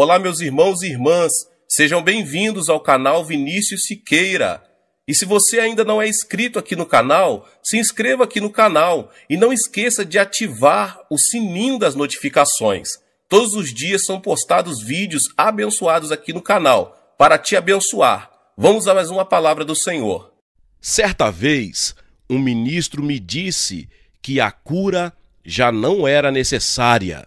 Olá, meus irmãos e irmãs, sejam bem-vindos ao canal Vinícius Siqueira. E se você ainda não é inscrito aqui no canal, se inscreva aqui no canal e não esqueça de ativar o sininho das notificações. Todos os dias são postados vídeos abençoados aqui no canal para te abençoar. Vamos a mais uma palavra do Senhor. Certa vez, um ministro me disse que a cura já não era necessária.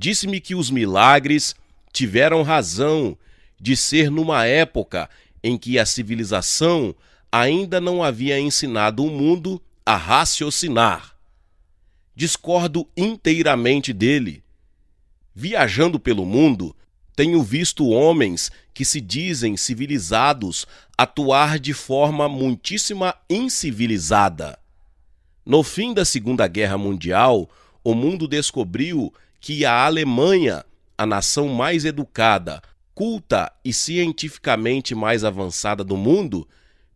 Disse-me que os milagres tiveram razão de ser numa época em que a civilização ainda não havia ensinado o mundo a raciocinar. Discordo inteiramente dele. Viajando pelo mundo, tenho visto homens que se dizem civilizados atuar de forma muitíssima incivilizada. No fim da Segunda Guerra Mundial, o mundo descobriu que a Alemanha, a nação mais educada, culta e cientificamente mais avançada do mundo,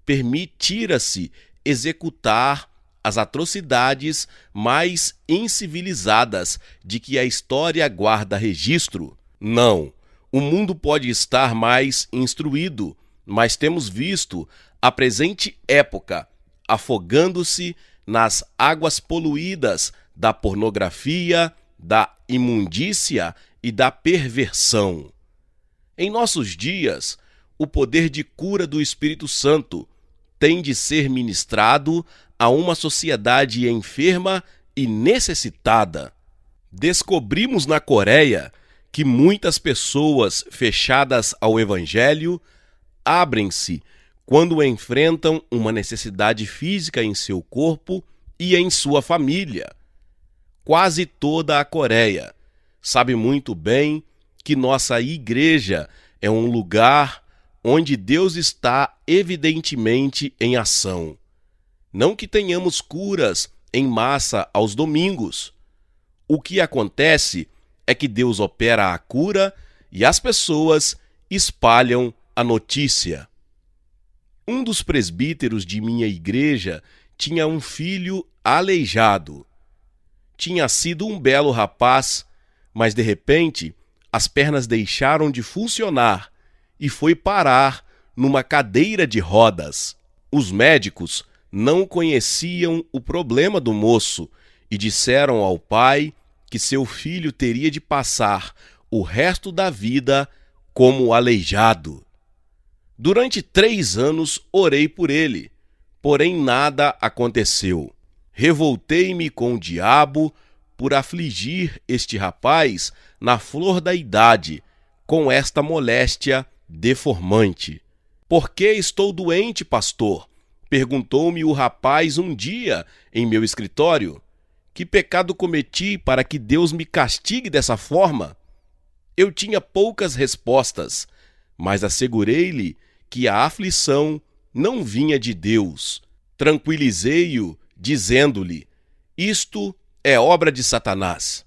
permitira-se executar as atrocidades mais incivilizadas de que a história guarda registro? Não. O mundo pode estar mais instruído, mas temos visto a presente época afogando-se nas águas poluídas da pornografia, da imundícia e da perversão. Em nossos dias, o poder de cura do Espírito Santo tem de ser ministrado a uma sociedade enferma e necessitada. Descobrimos na Coreia que muitas pessoas fechadas ao Evangelho abrem-se quando enfrentam uma necessidade física em seu corpo e em sua família quase toda a Coreia. Sabe muito bem que nossa igreja é um lugar onde Deus está evidentemente em ação. Não que tenhamos curas em massa aos domingos. O que acontece é que Deus opera a cura e as pessoas espalham a notícia. Um dos presbíteros de minha igreja tinha um filho aleijado tinha sido um belo rapaz, mas de repente as pernas deixaram de funcionar e foi parar numa cadeira de rodas. Os médicos não conheciam o problema do moço e disseram ao pai que seu filho teria de passar o resto da vida como aleijado. Durante três anos orei por ele, porém nada aconteceu revoltei-me com o diabo por afligir este rapaz na flor da idade, com esta moléstia deformante. Por que estou doente, pastor? Perguntou-me o rapaz um dia em meu escritório. Que pecado cometi para que Deus me castigue dessa forma? Eu tinha poucas respostas, mas assegurei-lhe que a aflição não vinha de Deus. Tranquilizei-o dizendo-lhe: Isto é obra de Satanás.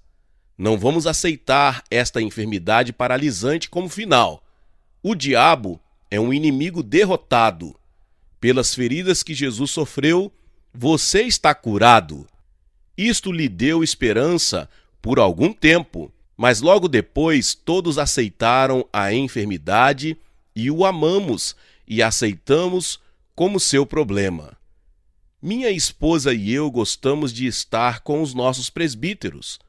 Não vamos aceitar esta enfermidade paralisante como final. O diabo é um inimigo derrotado. Pelas feridas que Jesus sofreu, você está curado. Isto lhe deu esperança por algum tempo, mas logo depois todos aceitaram a enfermidade e o amamos e aceitamos como seu problema. Minha esposa e eu gostamos de estar com os nossos presbíteros.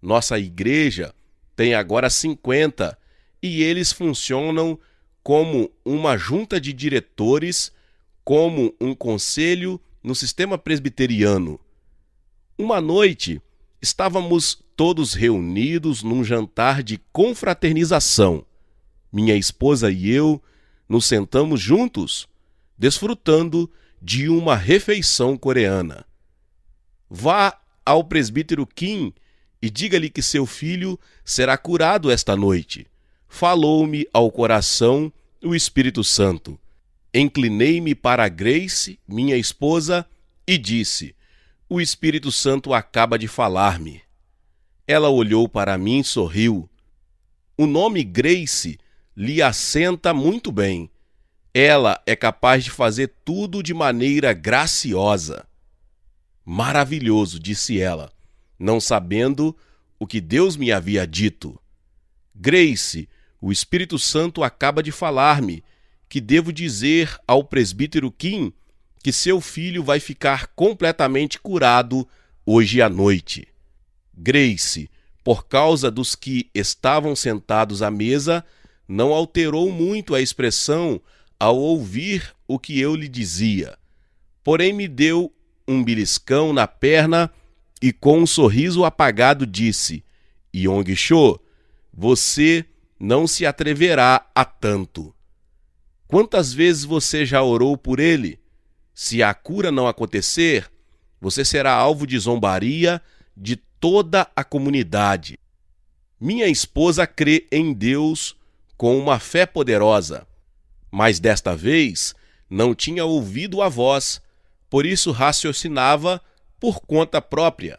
Nossa igreja tem agora 50 e eles funcionam como uma junta de diretores, como um conselho no sistema presbiteriano. Uma noite, estávamos todos reunidos num jantar de confraternização. Minha esposa e eu nos sentamos juntos, desfrutando de uma refeição coreana. Vá ao presbítero Kim e diga-lhe que seu filho será curado esta noite. Falou-me ao coração o Espírito Santo. Inclinei-me para Grace, minha esposa, e disse: O Espírito Santo acaba de falar-me. Ela olhou para mim e sorriu. O nome Grace lhe assenta muito bem ela é capaz de fazer tudo de maneira graciosa. Maravilhoso, disse ela, não sabendo o que Deus me havia dito. Grace, o Espírito Santo acaba de falar-me que devo dizer ao presbítero Kim que seu filho vai ficar completamente curado hoje à noite. Grace, por causa dos que estavam sentados à mesa, não alterou muito a expressão ao ouvir o que eu lhe dizia. Porém, me deu um beliscão na perna e, com um sorriso apagado, disse: Yong Shou, você não se atreverá a tanto. Quantas vezes você já orou por ele? Se a cura não acontecer, você será alvo de zombaria de toda a comunidade. Minha esposa crê em Deus com uma fé poderosa. Mas desta vez não tinha ouvido a voz, por isso raciocinava por conta própria.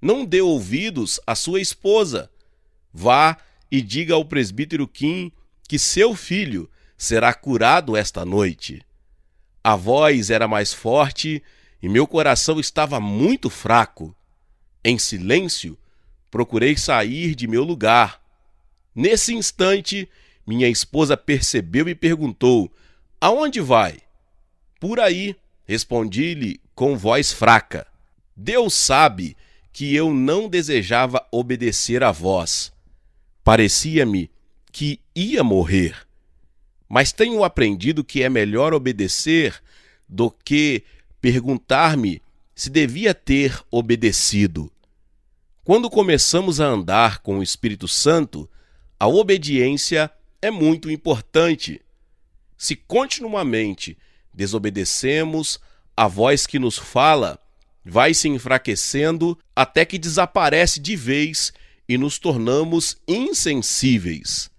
Não dê ouvidos à sua esposa. Vá e diga ao presbítero Kim que seu filho será curado esta noite. A voz era mais forte e meu coração estava muito fraco. Em silêncio, procurei sair de meu lugar. Nesse instante, minha esposa percebeu e perguntou: Aonde vai? Por aí, respondi-lhe com voz fraca. Deus sabe que eu não desejava obedecer a voz. Parecia-me que ia morrer. Mas tenho aprendido que é melhor obedecer do que perguntar-me se devia ter obedecido. Quando começamos a andar com o Espírito Santo, a obediência é muito importante. Se continuamente desobedecemos a voz que nos fala, vai se enfraquecendo até que desaparece de vez e nos tornamos insensíveis.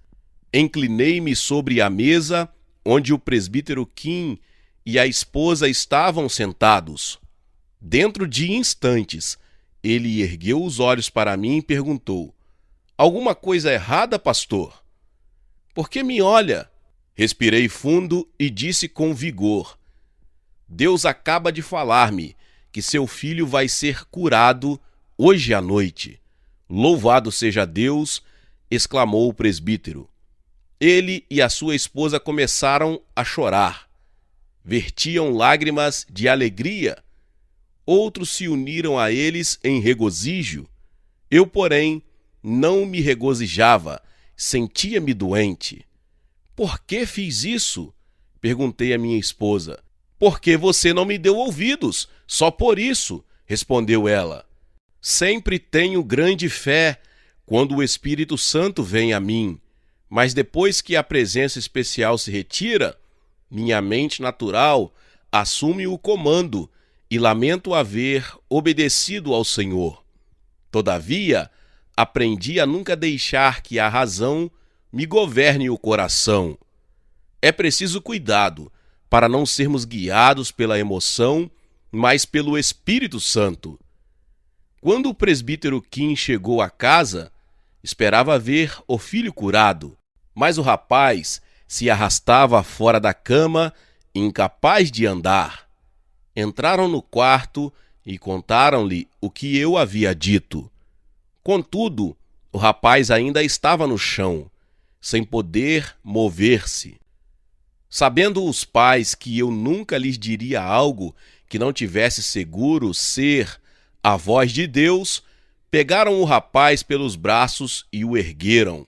Inclinei-me sobre a mesa onde o presbítero Kim e a esposa estavam sentados. Dentro de instantes, ele ergueu os olhos para mim e perguntou: Alguma coisa errada, pastor? Por que me olha? Respirei fundo e disse com vigor: Deus acaba de falar-me que seu filho vai ser curado hoje à noite. Louvado seja Deus! exclamou o presbítero. Ele e a sua esposa começaram a chorar. Vertiam lágrimas de alegria. Outros se uniram a eles em regozijo. Eu, porém, não me regozijava sentia-me doente. Por que fiz isso? perguntei à minha esposa. Porque você não me deu ouvidos, só por isso, respondeu ela. Sempre tenho grande fé quando o Espírito Santo vem a mim, mas depois que a presença especial se retira, minha mente natural assume o comando e lamento haver obedecido ao Senhor. Todavia, aprendi a nunca deixar que a razão me governe o coração. É preciso cuidado para não sermos guiados pela emoção, mas pelo Espírito Santo. Quando o presbítero Kim chegou à casa, esperava ver o filho curado, mas o rapaz se arrastava fora da cama, incapaz de andar. Entraram no quarto e contaram-lhe o que eu havia dito. Contudo, o rapaz ainda estava no chão, sem poder mover-se. Sabendo os pais que eu nunca lhes diria algo que não tivesse seguro ser a voz de Deus, pegaram o rapaz pelos braços e o ergueram.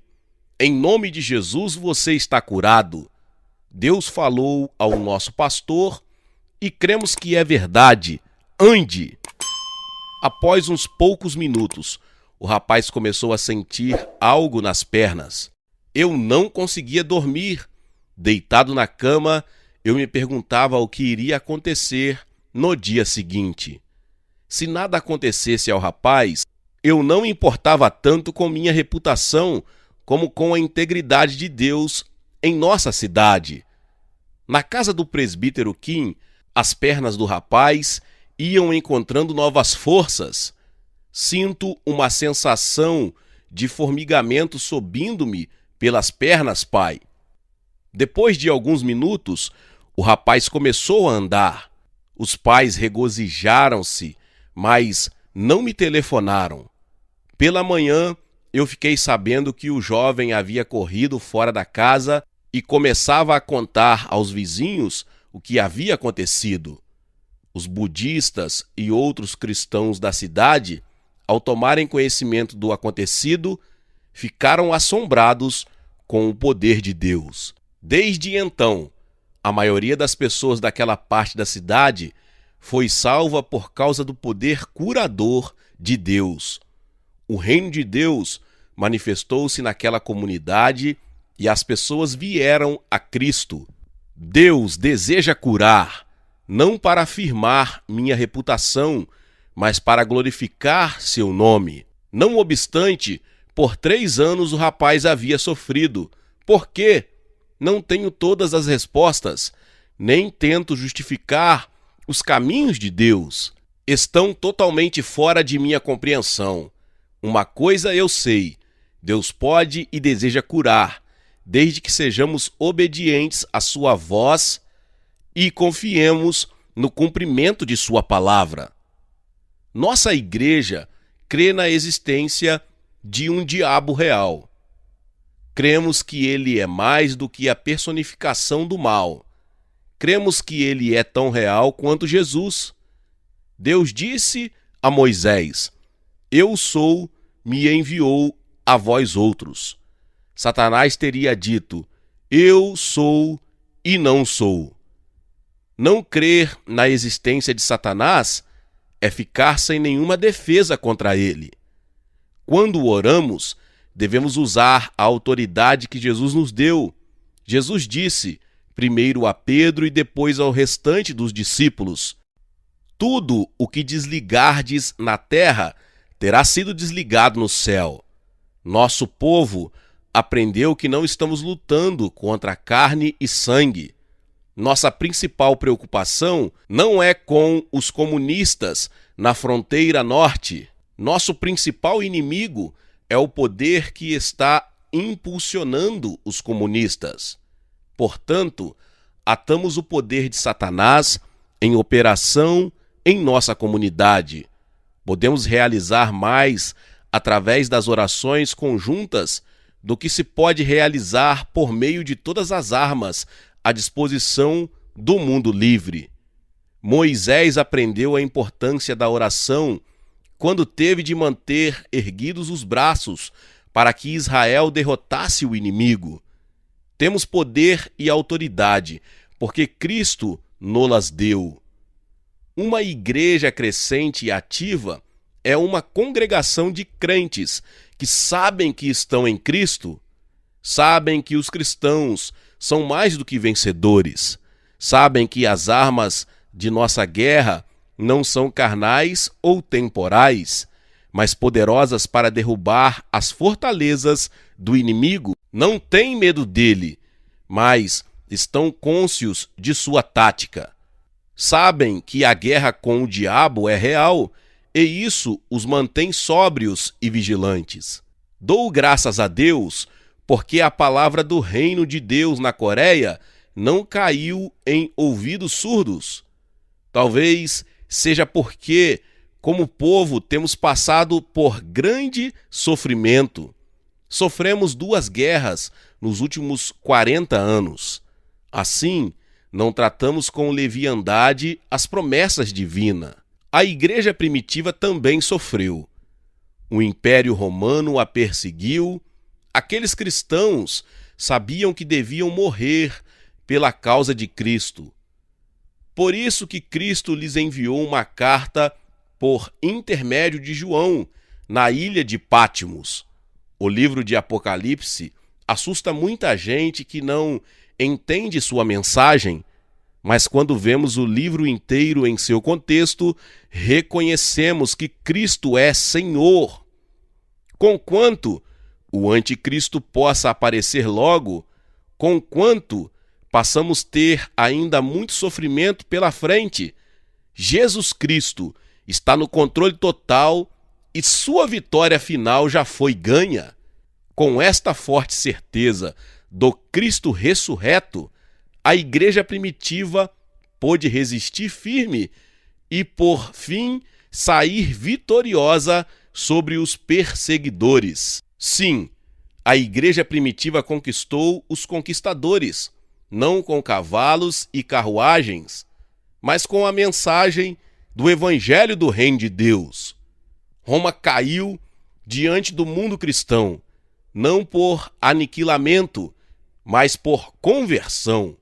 Em nome de Jesus você está curado. Deus falou ao nosso pastor e cremos que é verdade. Ande! Após uns poucos minutos, o rapaz começou a sentir algo nas pernas. Eu não conseguia dormir. Deitado na cama, eu me perguntava o que iria acontecer no dia seguinte. Se nada acontecesse ao rapaz, eu não importava tanto com minha reputação como com a integridade de Deus em nossa cidade. Na casa do presbítero Kim, as pernas do rapaz iam encontrando novas forças. Sinto uma sensação de formigamento subindo-me pelas pernas, pai. Depois de alguns minutos, o rapaz começou a andar. Os pais regozijaram-se, mas não me telefonaram. Pela manhã, eu fiquei sabendo que o jovem havia corrido fora da casa e começava a contar aos vizinhos o que havia acontecido. Os budistas e outros cristãos da cidade ao tomarem conhecimento do acontecido, ficaram assombrados com o poder de Deus. Desde então, a maioria das pessoas daquela parte da cidade foi salva por causa do poder curador de Deus. O reino de Deus manifestou-se naquela comunidade e as pessoas vieram a Cristo. Deus deseja curar, não para afirmar minha reputação mas para glorificar seu nome. Não obstante, por três anos o rapaz havia sofrido. Por quê? Não tenho todas as respostas, nem tento justificar os caminhos de Deus. Estão totalmente fora de minha compreensão. Uma coisa eu sei: Deus pode e deseja curar, desde que sejamos obedientes à Sua voz e confiemos no cumprimento de Sua palavra. Nossa igreja crê na existência de um diabo real. Cremos que ele é mais do que a personificação do mal. Cremos que ele é tão real quanto Jesus. Deus disse a Moisés: Eu sou, me enviou a vós outros. Satanás teria dito: Eu sou e não sou. Não crer na existência de Satanás é ficar sem nenhuma defesa contra ele. Quando oramos, devemos usar a autoridade que Jesus nos deu. Jesus disse, primeiro a Pedro e depois ao restante dos discípulos: Tudo o que desligardes na terra terá sido desligado no céu. Nosso povo aprendeu que não estamos lutando contra carne e sangue, nossa principal preocupação não é com os comunistas na fronteira norte. Nosso principal inimigo é o poder que está impulsionando os comunistas. Portanto, atamos o poder de Satanás em operação em nossa comunidade. Podemos realizar mais através das orações conjuntas do que se pode realizar por meio de todas as armas à disposição do mundo livre. Moisés aprendeu a importância da oração quando teve de manter erguidos os braços para que Israel derrotasse o inimigo. Temos poder e autoridade, porque Cristo nolas deu. Uma igreja crescente e ativa é uma congregação de crentes que sabem que estão em Cristo, sabem que os cristãos são mais do que vencedores. Sabem que as armas de nossa guerra não são carnais ou temporais, mas poderosas para derrubar as fortalezas do inimigo. Não têm medo dele, mas estão cônscios de sua tática. Sabem que a guerra com o diabo é real e isso os mantém sóbrios e vigilantes. Dou graças a Deus porque a palavra do reino de Deus na Coreia não caiu em ouvidos surdos. Talvez seja porque, como povo, temos passado por grande sofrimento. Sofremos duas guerras nos últimos 40 anos. Assim, não tratamos com leviandade as promessas divinas. A igreja primitiva também sofreu. O Império Romano a perseguiu, Aqueles cristãos sabiam que deviam morrer pela causa de Cristo. Por isso que Cristo lhes enviou uma carta por intermédio de João, na ilha de Pátimos. O livro de Apocalipse assusta muita gente que não entende sua mensagem, mas quando vemos o livro inteiro em seu contexto, reconhecemos que Cristo é Senhor. Conquanto o anticristo possa aparecer logo, conquanto passamos ter ainda muito sofrimento pela frente. Jesus Cristo está no controle total e sua vitória final já foi ganha. Com esta forte certeza do Cristo ressurreto, a igreja primitiva pôde resistir firme e, por fim, sair vitoriosa sobre os perseguidores. Sim, a igreja primitiva conquistou os conquistadores, não com cavalos e carruagens, mas com a mensagem do evangelho do reino de Deus. Roma caiu diante do mundo cristão, não por aniquilamento, mas por conversão.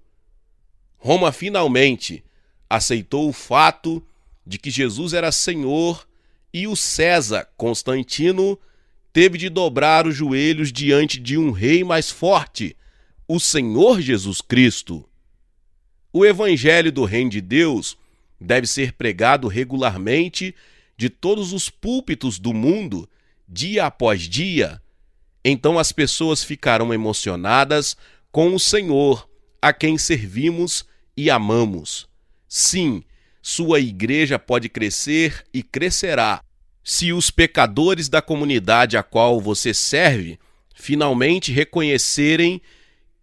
Roma finalmente aceitou o fato de que Jesus era Senhor e o César Constantino teve de dobrar os joelhos diante de um rei mais forte, o Senhor Jesus Cristo. O Evangelho do Reino de Deus deve ser pregado regularmente de todos os púlpitos do mundo, dia após dia. Então as pessoas ficarão emocionadas com o Senhor, a quem servimos e amamos. Sim, sua igreja pode crescer e crescerá se os pecadores da comunidade a qual você serve finalmente reconhecerem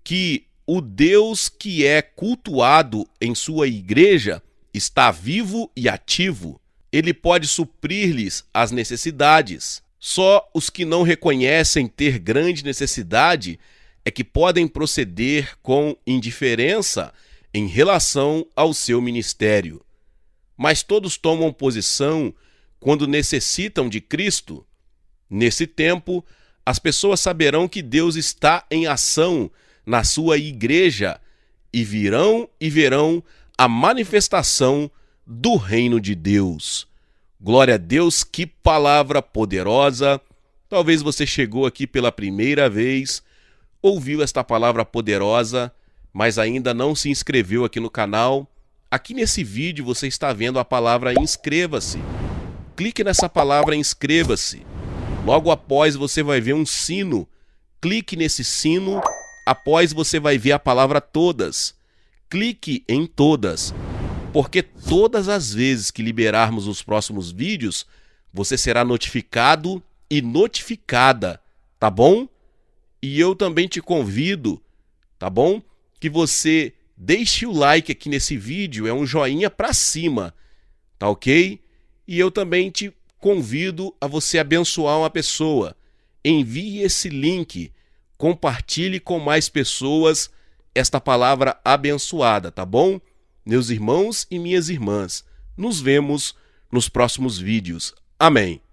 que o Deus que é cultuado em sua igreja está vivo e ativo. Ele pode suprir-lhes as necessidades. Só os que não reconhecem ter grande necessidade é que podem proceder com indiferença em relação ao seu ministério. Mas todos tomam posição quando necessitam de Cristo, nesse tempo, as pessoas saberão que Deus está em ação na sua igreja e virão e verão a manifestação do reino de Deus. Glória a Deus, que palavra poderosa! Talvez você chegou aqui pela primeira vez, ouviu esta palavra poderosa, mas ainda não se inscreveu aqui no canal. Aqui nesse vídeo você está vendo a palavra inscreva-se clique nessa palavra inscreva-se. Logo após você vai ver um sino. Clique nesse sino. Após você vai ver a palavra todas. Clique em todas. Porque todas as vezes que liberarmos os próximos vídeos, você será notificado e notificada, tá bom? E eu também te convido, tá bom? Que você deixe o like aqui nesse vídeo, é um joinha para cima, tá OK? E eu também te convido a você abençoar uma pessoa. Envie esse link, compartilhe com mais pessoas esta palavra abençoada, tá bom? Meus irmãos e minhas irmãs, nos vemos nos próximos vídeos. Amém.